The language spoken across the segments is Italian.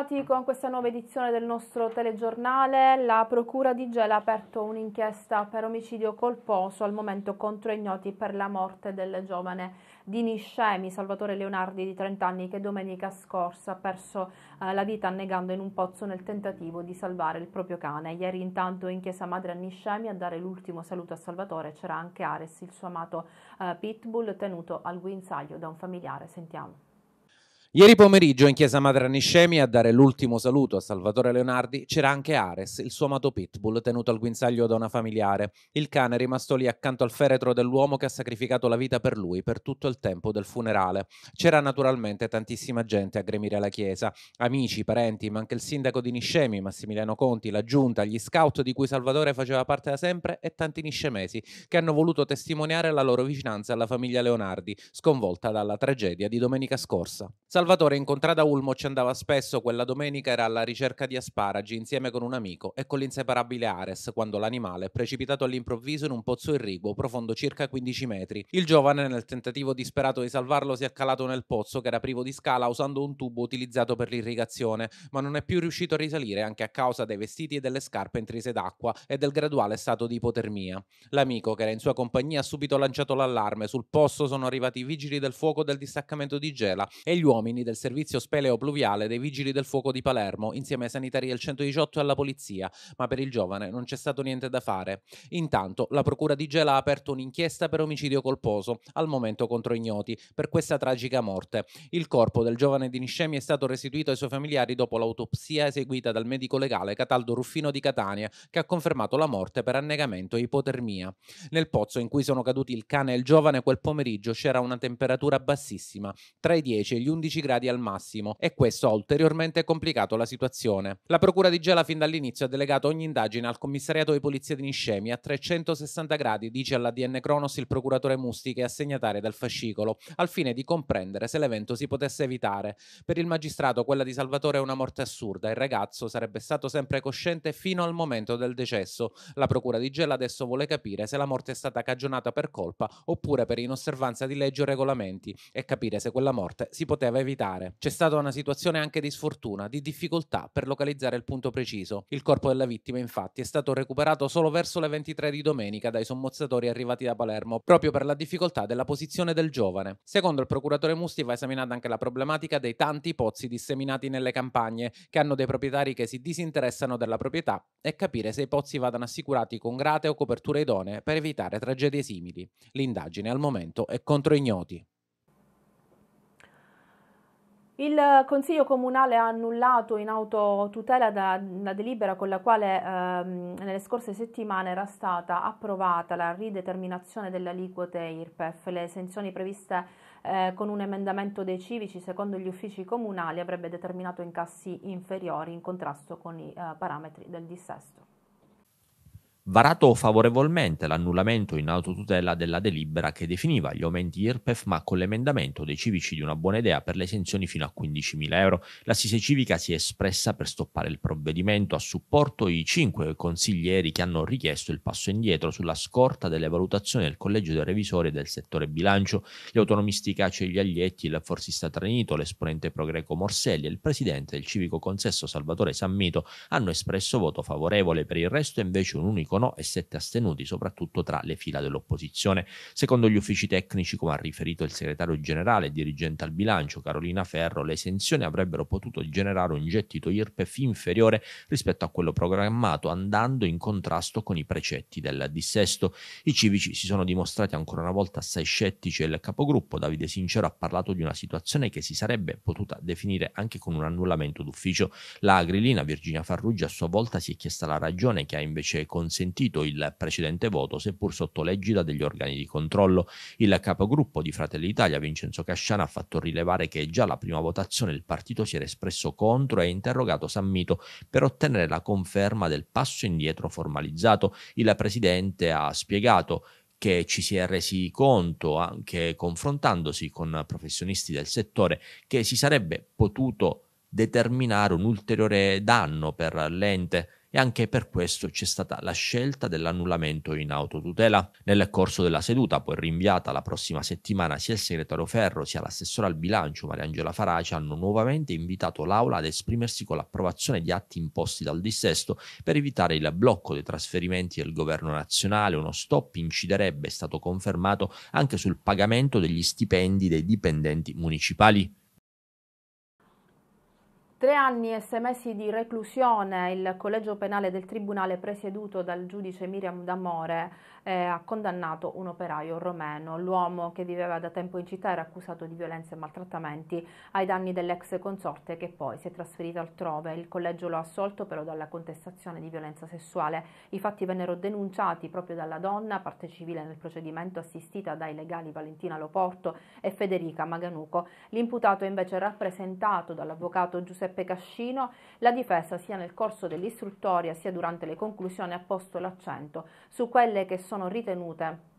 ritrovati con questa nuova edizione del nostro telegiornale. La Procura di Gela ha aperto un'inchiesta per omicidio colposo al momento contro ignoti per la morte del giovane Dini Scemi, Salvatore Leonardi di 30 anni, che domenica scorsa ha perso eh, la vita annegando in un pozzo nel tentativo di salvare il proprio cane. Ieri intanto in chiesa madre Anni Scemi a dare l'ultimo saluto a Salvatore c'era anche Ares, il suo amato eh, pitbull, tenuto al guinzaglio da un familiare. Sentiamo. Ieri pomeriggio in chiesa Madre Niscemi a dare l'ultimo saluto a Salvatore Leonardi c'era anche Ares, il suo amato pitbull, tenuto al guinzaglio da una familiare. Il cane è rimasto lì accanto al feretro dell'uomo che ha sacrificato la vita per lui per tutto il tempo del funerale. C'era naturalmente tantissima gente a gremire alla chiesa, amici, parenti, ma anche il sindaco di Niscemi, Massimiliano Conti, la giunta, gli scout di cui Salvatore faceva parte da sempre e tanti niscemesi che hanno voluto testimoniare la loro vicinanza alla famiglia Leonardi, sconvolta dalla tragedia di domenica scorsa. Salvatore incontrata a Ulmo ci andava spesso, quella domenica era alla ricerca di asparagi insieme con un amico e con l'inseparabile Ares quando l'animale è precipitato all'improvviso in un pozzo irriguo profondo circa 15 metri. Il giovane nel tentativo disperato di salvarlo si è calato nel pozzo che era privo di scala usando un tubo utilizzato per l'irrigazione, ma non è più riuscito a risalire anche a causa dei vestiti e delle scarpe intrise d'acqua e del graduale stato di ipotermia. L'amico che era in sua compagnia ha subito lanciato l'allarme, sul posto sono arrivati i vigili del fuoco del distaccamento di Gela e gli uomini uomini del servizio speleo pluviale dei Vigili del Fuoco di Palermo, insieme ai sanitari del 118 e alla polizia, ma per il giovane non c'è stato niente da fare. Intanto la procura di Gela ha aperto un'inchiesta per omicidio colposo, al momento contro ignoti, per questa tragica morte. Il corpo del giovane di Niscemi è stato restituito ai suoi familiari dopo l'autopsia eseguita dal medico legale Cataldo Ruffino di Catania, che ha confermato la morte per annegamento e ipotermia. Nel pozzo in cui sono caduti il cane e il giovane quel pomeriggio c'era una temperatura bassissima, tra i 10 e gli 11 15 gradi al massimo e questo ha ulteriormente complicato la situazione. La Procura di Gela fin dall'inizio ha delegato ogni indagine al commissariato di polizia di Niscemi a 360 gradi, dice all'ADN Cronos il procuratore Musti che è assegnatare del fascicolo, al fine di comprendere se l'evento si potesse evitare. Per il magistrato quella di Salvatore è una morte assurda, il ragazzo sarebbe stato sempre cosciente fino al momento del decesso. La Procura di Gela adesso vuole capire se la morte è stata cagionata per colpa oppure per inosservanza di leggi o regolamenti e capire se quella morte si poteva evitare evitare. C'è stata una situazione anche di sfortuna, di difficoltà per localizzare il punto preciso. Il corpo della vittima, infatti, è stato recuperato solo verso le 23 di domenica dai sommozzatori arrivati da Palermo, proprio per la difficoltà della posizione del giovane. Secondo il procuratore Musti va esaminata anche la problematica dei tanti pozzi disseminati nelle campagne, che hanno dei proprietari che si disinteressano della proprietà, e capire se i pozzi vadano assicurati con grate o coperture idonee per evitare tragedie simili. L'indagine al momento è contro ignoti. Il Consiglio Comunale ha annullato in autotutela da, la delibera con la quale ehm, nelle scorse settimane era stata approvata la rideterminazione delle aliquote IRPEF. Le esenzioni previste eh, con un emendamento dei civici secondo gli uffici comunali avrebbe determinato incassi inferiori in contrasto con i eh, parametri del dissesto varato favorevolmente l'annullamento in autotutela della delibera che definiva gli aumenti IRPEF ma con l'emendamento dei civici di una buona idea per le esenzioni fino a 15.000 euro. La Sise Civica si è espressa per stoppare il provvedimento a supporto i cinque consiglieri che hanno richiesto il passo indietro sulla scorta delle valutazioni del Collegio dei Revisori del settore bilancio, gli autonomisti Cacio Iaglietti, il forzista Trenito, l'esponente progreco Morselli e il presidente del civico consesso Salvatore Sammito hanno espresso voto favorevole, per il resto invece un unico no e sette astenuti, soprattutto tra le fila dell'opposizione. Secondo gli uffici tecnici, come ha riferito il segretario generale e dirigente al bilancio Carolina Ferro, le esenzioni avrebbero potuto generare un gettito IRPEF inferiore rispetto a quello programmato, andando in contrasto con i precetti del dissesto. I civici si sono dimostrati ancora una volta assai scettici e il capogruppo Davide Sincero ha parlato di una situazione che si sarebbe potuta definire anche con un annullamento d'ufficio. La Agrilina Virginia Farrugia a sua volta si è chiesta la ragione che ha invece consentito assentito il precedente voto, seppur sotto l'egida degli organi di controllo. Il capogruppo di Fratelli d'Italia, Vincenzo Casciana, ha fatto rilevare che già alla prima votazione il partito si era espresso contro e ha interrogato Sammito per ottenere la conferma del passo indietro formalizzato. Il presidente ha spiegato che ci si è resi conto, anche confrontandosi con professionisti del settore, che si sarebbe potuto determinare un ulteriore danno per l'ente e anche per questo c'è stata la scelta dell'annullamento in autotutela. Nel corso della seduta, poi rinviata la prossima settimana, sia il segretario Ferro sia l'assessore al bilancio Mariangela Faraci hanno nuovamente invitato l'Aula ad esprimersi con l'approvazione di atti imposti dal dissesto per evitare il blocco dei trasferimenti del governo nazionale. Uno stop inciderebbe, è stato confermato, anche sul pagamento degli stipendi dei dipendenti municipali. Tre anni e sei mesi di reclusione il collegio penale del tribunale presieduto dal giudice Miriam D'Amore eh, ha condannato un operaio romeno. L'uomo che viveva da tempo in città era accusato di violenza e maltrattamenti ai danni dell'ex consorte che poi si è trasferito altrove. Il collegio lo ha assolto però dalla contestazione di violenza sessuale. I fatti vennero denunciati proprio dalla donna, parte civile nel procedimento assistita dai legali Valentina Loporto e Federica Maganuco. L'imputato invece rappresentato dall'avvocato Giuseppe Giuseppe Cascino, la difesa sia nel corso dell'istruttoria sia durante le conclusioni ha posto l'accento su quelle che sono ritenute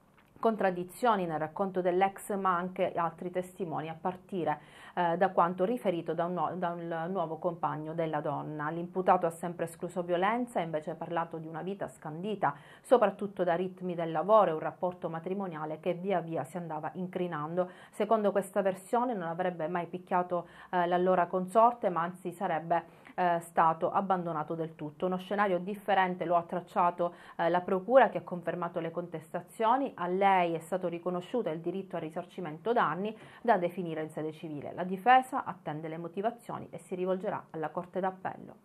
contraddizioni nel racconto dell'ex ma anche altri testimoni a partire eh, da quanto riferito da un, da un, nuovo compagno della donna. L'imputato ha sempre escluso violenza e invece parlato di una vita scandita, soprattutto da ritmi del lavoro e un rapporto matrimoniale che via via si andava incrinando. Secondo questa versione non avrebbe mai picchiato eh, l'allora consorte ma anzi sarebbe eh, stato abbandonato del tutto. Uno scenario differente lo ha tracciato eh, la Procura che ha confermato le contestazioni, a lei è stato riconosciuto il diritto al risarcimento danni da definire in sede civile. La difesa attende le motivazioni e si rivolgerà alla Corte d'Appello.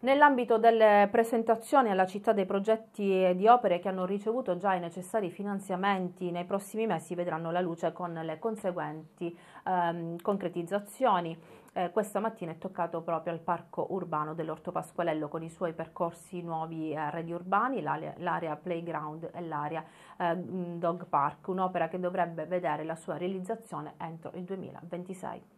Nell'ambito delle presentazioni alla città dei progetti di opere che hanno ricevuto già i necessari finanziamenti nei prossimi mesi vedranno la luce con le conseguenti ehm, concretizzazioni. Eh, questa mattina è toccato proprio al parco urbano dell'Orto Pasqualello con i suoi percorsi nuovi eh, urbani, l'area playground e l'area eh, dog park, un'opera che dovrebbe vedere la sua realizzazione entro il 2026.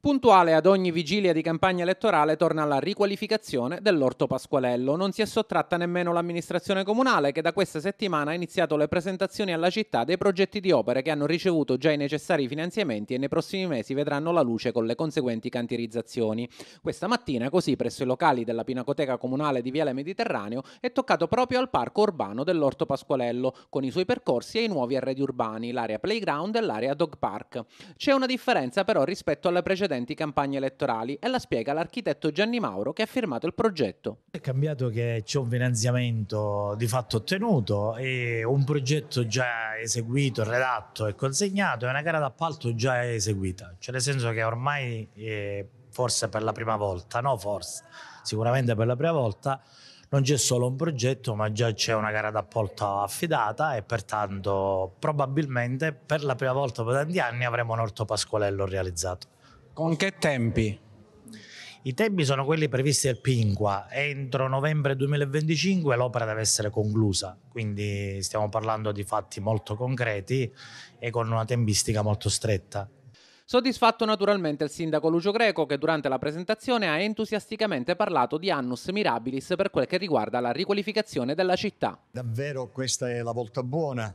Puntuale ad ogni vigilia di campagna elettorale torna la riqualificazione dell'Orto Pasqualello. Non si è sottratta nemmeno l'amministrazione comunale che da questa settimana ha iniziato le presentazioni alla città dei progetti di opere che hanno ricevuto già i necessari finanziamenti e nei prossimi mesi vedranno la luce con le conseguenti cantierizzazioni. Questa mattina, così presso i locali della Pinacoteca Comunale di Viale Mediterraneo, è toccato proprio al parco urbano dell'Orto Pasqualello, con i suoi percorsi e i nuovi arredi urbani, l'area playground e l'area dog park. C'è una differenza però rispetto alle precedenti precedenti campagne elettorali e la spiega l'architetto Gianni Mauro che ha firmato il progetto. È cambiato che c'è un finanziamento di fatto ottenuto e un progetto già eseguito, redatto e consegnato e una gara d'appalto già eseguita, cioè nel senso che ormai eh, forse per la prima volta, no forse, sicuramente per la prima volta non c'è solo un progetto, ma già c'è una gara d'appalto affidata e pertanto probabilmente per la prima volta per tanti anni avremo un orto pasqualello realizzato. Con che tempi? I tempi sono quelli previsti dal PINQUA. Entro novembre 2025 l'opera deve essere conclusa, quindi stiamo parlando di fatti molto concreti e con una tempistica molto stretta. Soddisfatto naturalmente il sindaco Lucio Greco che durante la presentazione ha entusiasticamente parlato di annus mirabilis per quel che riguarda la riqualificazione della città. Davvero questa è la volta buona.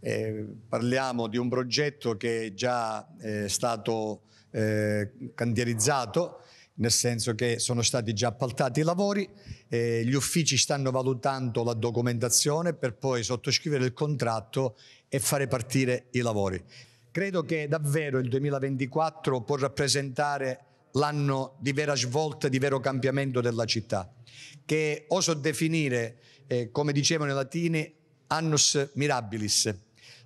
Eh, parliamo di un progetto che è già eh, stato eh, cantierizzato, nel senso che sono stati già appaltati i lavori, eh, gli uffici stanno valutando la documentazione per poi sottoscrivere il contratto e fare partire i lavori. Credo che davvero il 2024 può rappresentare l'anno di vera svolta, di vero cambiamento della città, che oso definire, eh, come dicevano i latini, annus mirabilis,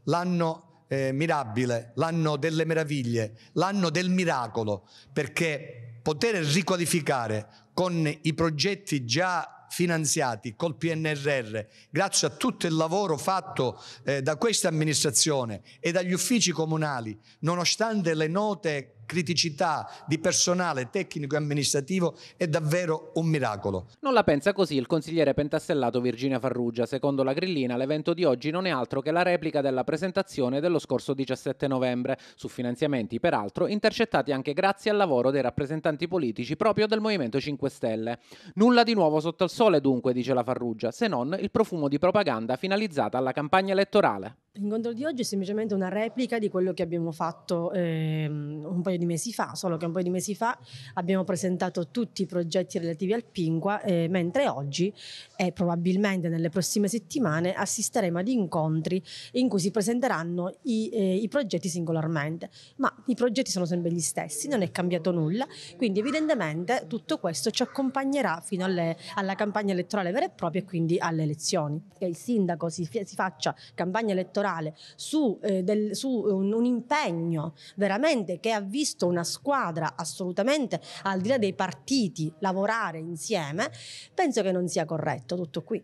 l'anno eh, mirabile, l'anno delle meraviglie, l'anno del miracolo, perché poter riqualificare con i progetti già finanziati col PNRR, grazie a tutto il lavoro fatto eh, da questa amministrazione e dagli uffici comunali, nonostante le note criticità di personale tecnico e amministrativo è davvero un miracolo. Non la pensa così il consigliere pentastellato Virginia Farrugia. Secondo la Grillina, l'evento di oggi non è altro che la replica della presentazione dello scorso 17 novembre, su finanziamenti peraltro intercettati anche grazie al lavoro dei rappresentanti politici proprio del Movimento 5 Stelle. Nulla di nuovo sotto il sole dunque, dice la Farrugia, se non il profumo di propaganda finalizzata alla campagna elettorale. L'incontro di oggi è semplicemente una replica di quello che abbiamo fatto ehm, un paio di mesi fa, solo che un paio di mesi fa abbiamo presentato tutti i progetti relativi al Pinqua, eh, mentre oggi e probabilmente nelle prossime settimane assisteremo ad incontri in cui si presenteranno i, eh, i progetti singolarmente, ma i progetti sono sempre gli stessi, non è cambiato nulla, quindi evidentemente tutto questo ci accompagnerà fino alle, alla campagna elettorale vera e propria e quindi alle elezioni. Che il sindaco si, si faccia campagna elettorale elettorale, su, eh, del, su un, un, impegno veramente che ha visto una squadra assolutamente al di là dei partiti lavorare insieme, penso che non sia corretto tutto qui.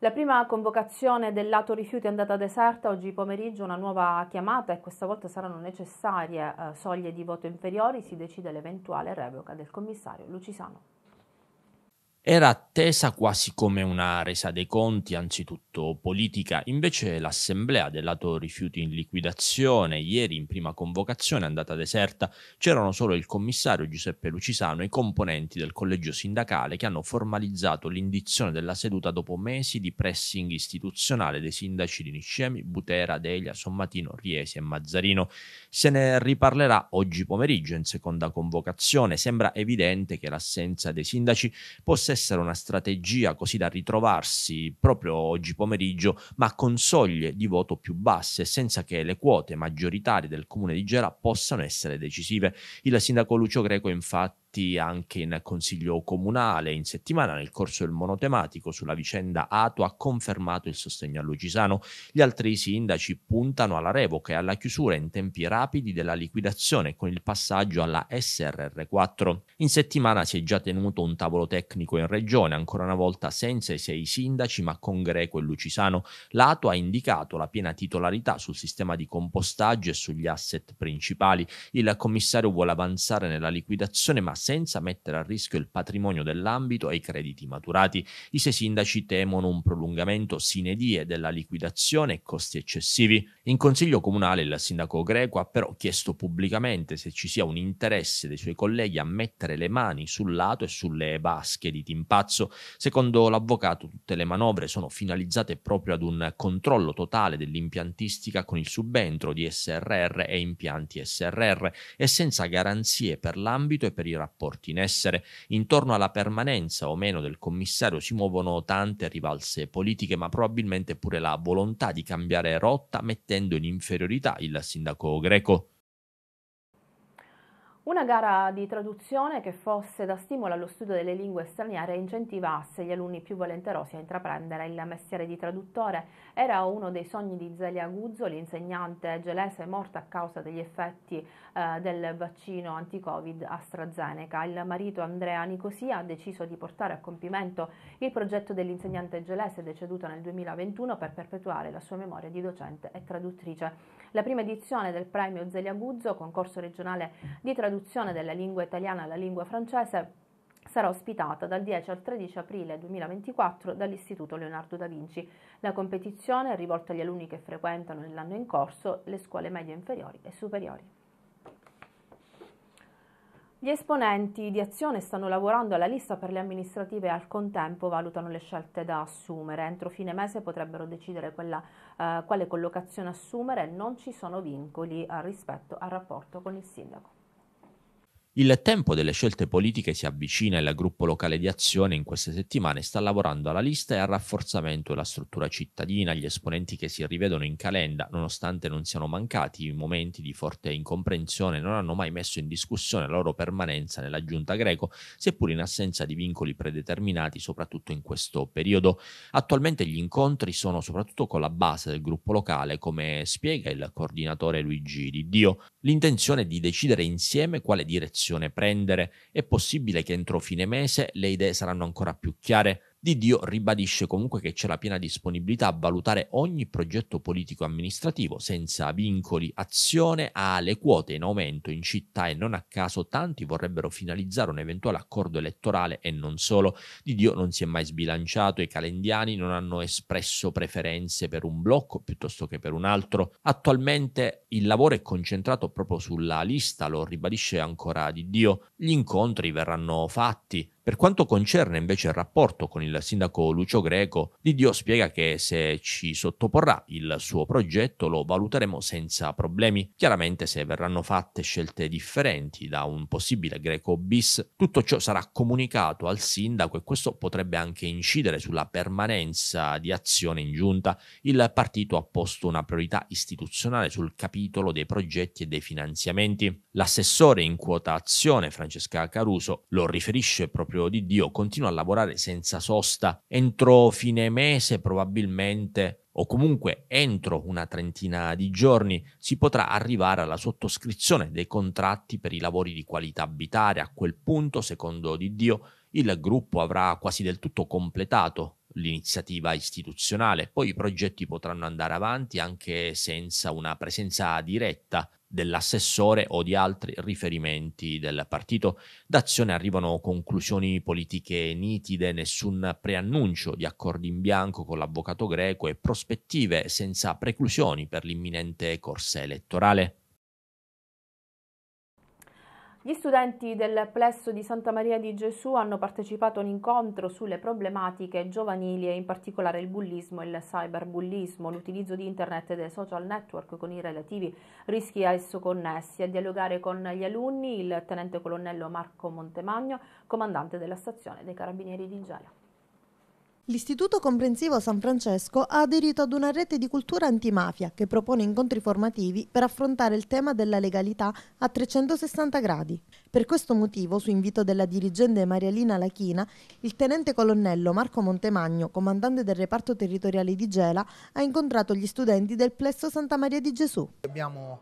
La prima convocazione del lato rifiuti è andata deserta, oggi pomeriggio una nuova chiamata e questa volta saranno necessarie eh, soglie di voto inferiori, si decide l'eventuale revoca del commissario Lucisano. Era attesa quasi come una resa dei conti, anzitutto politica, invece l'assemblea del lato rifiuti in liquidazione, ieri in prima convocazione andata deserta, c'erano solo il commissario Giuseppe Lucisano e i componenti del collegio sindacale che hanno formalizzato l'indizione della seduta dopo mesi di pressing istituzionale dei sindaci di Niscemi, Butera, Delia, Sommatino, Riesi e Mazzarino. Se ne riparlerà oggi pomeriggio in seconda convocazione, sembra evidente che l'assenza dei sindaci possa essere una strategia così da ritrovarsi proprio oggi pomeriggio, ma con soglie di voto più basse, senza che le quote maggioritarie del comune di Gera possano essere decisive. Il sindaco Lucio Greco infatti debatti anche in consiglio comunale. In settimana, nel corso del monotematico sulla vicenda Ato, ha confermato il sostegno a Lucisano. Gli altri sindaci puntano alla revoca e alla chiusura in tempi rapidi della liquidazione con il passaggio alla SRR4. In settimana si è già tenuto un tavolo tecnico in regione, ancora una volta senza i sei sindaci, ma con Greco e Lucisano. L'Ato ha indicato la piena titolarità sul sistema di compostaggio e sugli asset principali. Il commissario vuole avanzare nella liquidazione, ma senza mettere a rischio il patrimonio dell'ambito e i crediti maturati. I sei sindaci temono un prolungamento sine die della liquidazione e costi eccessivi. In consiglio comunale il sindaco greco ha però chiesto pubblicamente se ci sia un interesse dei suoi colleghi a mettere le mani sul lato e sulle basche di Timpazzo. Secondo l'avvocato tutte le manovre sono finalizzate proprio ad un controllo totale dell'impiantistica con il subentro di SRR e impianti SRR e senza garanzie per l'ambito e per i rapporti rapporti in essere, intorno alla permanenza o meno del commissario si muovono tante rivalse politiche, ma probabilmente pure la volontà di cambiare rotta mettendo in inferiorità il sindaco greco. Una gara di traduzione che fosse da stimolo allo studio delle lingue straniere incentivasse gli alunni più volenterosi a intraprendere il mestiere di traduttore era uno dei sogni di Zelia Guzzo, l'insegnante gelese morta a causa degli effetti eh, del vaccino anti-Covid AstraZeneca. Il marito Andrea Nicosia ha deciso di portare a compimento il progetto dell'insegnante gelese deceduta nel 2021 per perpetuare la sua memoria di docente e traduttrice. La prima edizione del premio Zelia Guzzo, concorso regionale di traduzione della lingua italiana alla lingua francese, sarà ospitata dal 10 al 13 aprile 2024 dall'Istituto Leonardo da Vinci. La competizione è rivolta agli alunni che frequentano nell'anno in corso le scuole medie inferiori e superiori. Gli esponenti di Azione stanno lavorando alla lista per le amministrative e al contempo valutano le scelte da assumere. Entro fine mese potrebbero decidere quella, eh, quale collocazione assumere, non ci sono vincoli eh, rispetto al rapporto con il sindaco. Il tempo delle scelte politiche si avvicina e il gruppo locale di azione in queste settimane sta lavorando alla lista e al rafforzamento della struttura cittadina, gli esponenti che si rivedono in calenda, nonostante non siano mancati i momenti di forte incomprensione, non hanno mai messo in discussione la loro permanenza nella giunta greco, seppur in assenza di vincoli predeterminati, soprattutto in questo periodo. Attualmente gli incontri sono soprattutto con la base del gruppo locale, come spiega il coordinatore Luigi Di Dio. L'intenzione è di decidere insieme quale direzione direzione prendere, è possibile che entro fine mese le idee saranno ancora più chiare di Dio ribadisce comunque che c'è la piena disponibilità a valutare ogni progetto politico-amministrativo senza vincoli, azione alle quote in aumento in città e non a caso tanti vorrebbero finalizzare un eventuale accordo elettorale e non solo. Di Dio non si è mai sbilanciato, i calendiani non hanno espresso preferenze per un blocco piuttosto che per un altro. Attualmente il lavoro è concentrato proprio sulla lista, lo ribadisce ancora Di Dio. Gli incontri verranno fatti, per quanto concerne invece il rapporto con il sindaco Lucio Greco, Didio spiega che se ci sottoporrà il suo progetto lo valuteremo senza problemi. Chiaramente se verranno fatte scelte differenti da un possibile Greco bis, tutto ciò sarà comunicato al sindaco e questo potrebbe anche incidere sulla permanenza di azione in giunta. Il partito ha posto una priorità istituzionale sul capitolo dei progetti e dei finanziamenti. L'assessore in quota azione Francesca Caruso lo riferisce proprio proprio di Dio, continua a lavorare senza sosta. Entro fine mese probabilmente o comunque entro una trentina di giorni si potrà arrivare alla sottoscrizione dei contratti per i lavori di qualità abitare. A quel punto, secondo Di Dio, il gruppo avrà quasi del tutto completato l'iniziativa istituzionale. Poi i progetti potranno andare avanti anche senza una presenza diretta dell'assessore o di altri riferimenti del partito. D'azione arrivano conclusioni politiche nitide, nessun preannuncio di accordi in bianco con l'avvocato greco e prospettive senza preclusioni per l'imminente corsa elettorale. Gli studenti del plesso di Santa Maria di Gesù hanno partecipato a un incontro sulle problematiche giovanili e in particolare il bullismo e il cyberbullismo, l'utilizzo di internet e dei social network con i relativi rischi a esso connessi. A dialogare con gli alunni il tenente colonnello Marco Montemagno, comandante della stazione dei Carabinieri di Gela. L'Istituto Comprensivo San Francesco ha aderito ad una rete di cultura antimafia che propone incontri formativi per affrontare il tema della legalità a 360 gradi. Per questo motivo, su invito della dirigente Marialina Lachina, il tenente colonnello Marco Montemagno, comandante del reparto territoriale di Gela, ha incontrato gli studenti del Plesso Santa Maria di Gesù. Abbiamo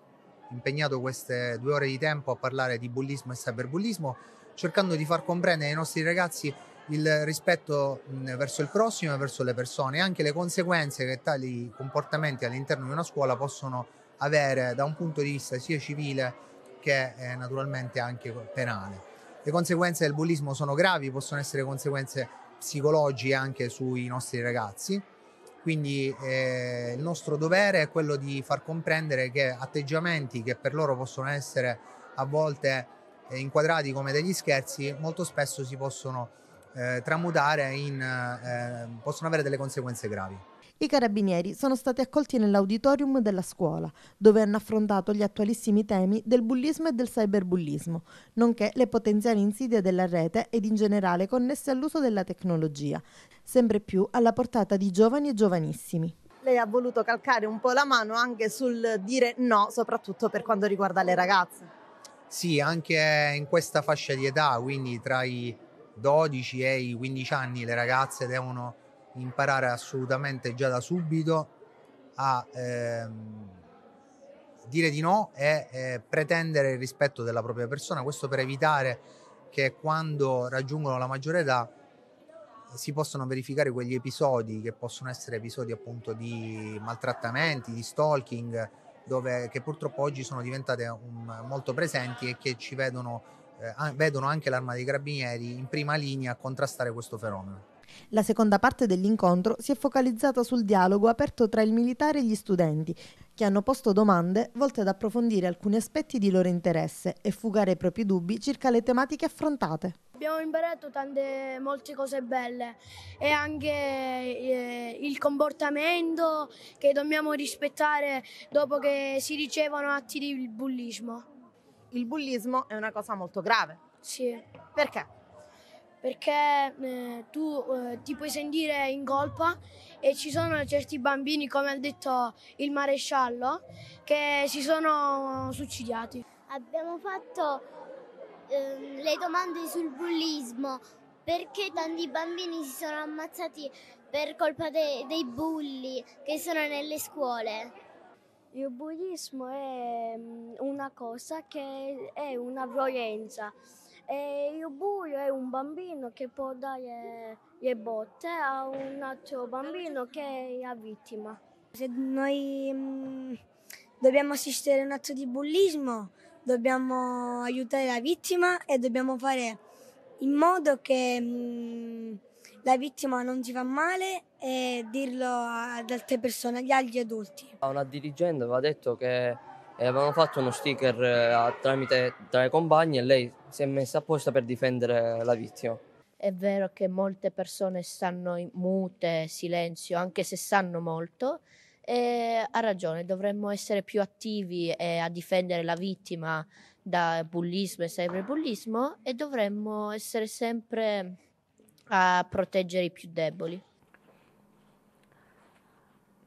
impegnato queste due ore di tempo a parlare di bullismo e cyberbullismo, cercando di far comprendere ai nostri ragazzi il rispetto mm, verso il prossimo e verso le persone e anche le conseguenze che tali comportamenti all'interno di una scuola possono avere da un punto di vista sia civile che eh, naturalmente anche penale. Le conseguenze del bullismo sono gravi, possono essere conseguenze psicologiche anche sui nostri ragazzi, quindi eh, il nostro dovere è quello di far comprendere che atteggiamenti che per loro possono essere a volte eh, inquadrati come degli scherzi, molto spesso si possono eh, tramutare in... Eh, possono avere delle conseguenze gravi. I carabinieri sono stati accolti nell'auditorium della scuola, dove hanno affrontato gli attualissimi temi del bullismo e del cyberbullismo, nonché le potenziali insidie della rete ed in generale connesse all'uso della tecnologia, sempre più alla portata di giovani e giovanissimi. Lei ha voluto calcare un po' la mano anche sul dire no, soprattutto per quanto riguarda le ragazze. Sì, anche in questa fascia di età, quindi tra i 12 e i 15 anni le ragazze devono imparare assolutamente già da subito a ehm, dire di no e eh, pretendere il rispetto della propria persona, questo per evitare che quando raggiungono la maggiore età si possano verificare quegli episodi che possono essere episodi appunto di maltrattamenti, di stalking, dove, che purtroppo oggi sono diventate un, molto presenti e che ci vedono eh, vedono anche l'arma dei carabinieri in prima linea a contrastare questo fenomeno. La seconda parte dell'incontro si è focalizzata sul dialogo aperto tra il militare e gli studenti, che hanno posto domande volte ad approfondire alcuni aspetti di loro interesse e fugare i propri dubbi circa le tematiche affrontate. Abbiamo imparato tante, molte cose belle e anche eh, il comportamento che dobbiamo rispettare dopo che si ricevono atti di bullismo il bullismo è una cosa molto grave. Sì. Perché? Perché eh, tu eh, ti puoi sentire in colpa e ci sono certi bambini, come ha detto il maresciallo, che si sono suicidiati. Abbiamo fatto eh, le domande sul bullismo, perché tanti bambini si sono ammazzati per colpa de- dei bulli che sono nelle scuole. Il bullismo è mm, una cosa che è una violenza. E il bullo è un bambino che può dare le botte a un altro bambino che è la vittima. Se noi mh, mm, dobbiamo assistere a un atto di bullismo, dobbiamo aiutare la vittima e dobbiamo fare in modo che mh, mm, la vittima non si fa male e dirlo ad altre persone, agli adulti. Una dirigente aveva detto che eh, avevano fatto uno sticker eh, tramite tra i compagni e lei si è messa apposta per difendere la vittima. È vero che molte persone stanno in mute, silenzio, anche se sanno molto, e ha ragione, dovremmo essere più attivi a difendere la vittima da bullismo e cyberbullismo e dovremmo essere sempre a proteggere i più deboli.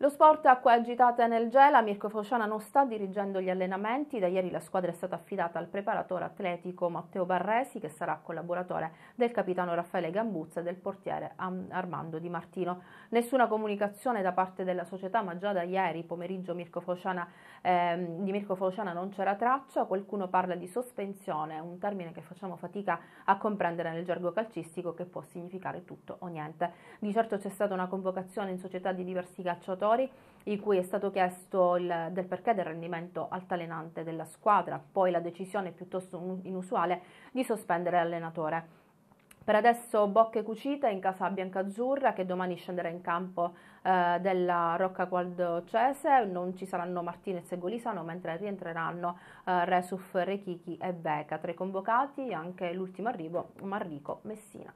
Lo sport acqua agitata nel gela, Mirko Fociana non sta dirigendo gli allenamenti, da ieri la squadra è stata affidata al preparatore atletico Matteo Barresi che sarà collaboratore del capitano Raffaele Gambuzza e del portiere Armando Di Martino. Nessuna comunicazione da parte della società ma già da ieri pomeriggio Mirko Fociana eh, di Mirko Fauciana non c'era traccia, qualcuno parla di sospensione, un termine che facciamo fatica a comprendere nel gergo calcistico che può significare tutto o niente. Di certo c'è stata una convocazione in società di diversi calciatori in cui è stato chiesto il, del perché del rendimento altalenante della squadra, poi la decisione piuttosto inusuale di sospendere l'allenatore. Per adesso bocche cucite in casa bianca azzurra che domani scenderà in campo eh, della Rocca Gualdocese, non ci saranno Martinez e Golisano mentre rientreranno eh, Resuf, Rechichi e Beca. Tra i convocati anche l'ultimo arrivo Marrico Messina.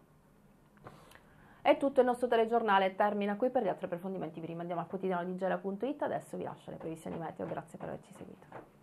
È tutto il nostro telegiornale, termina qui per gli altri approfondimenti vi rimandiamo al quotidiano di Gela.it, adesso vi lascio le previsioni meteo, grazie per averci seguito.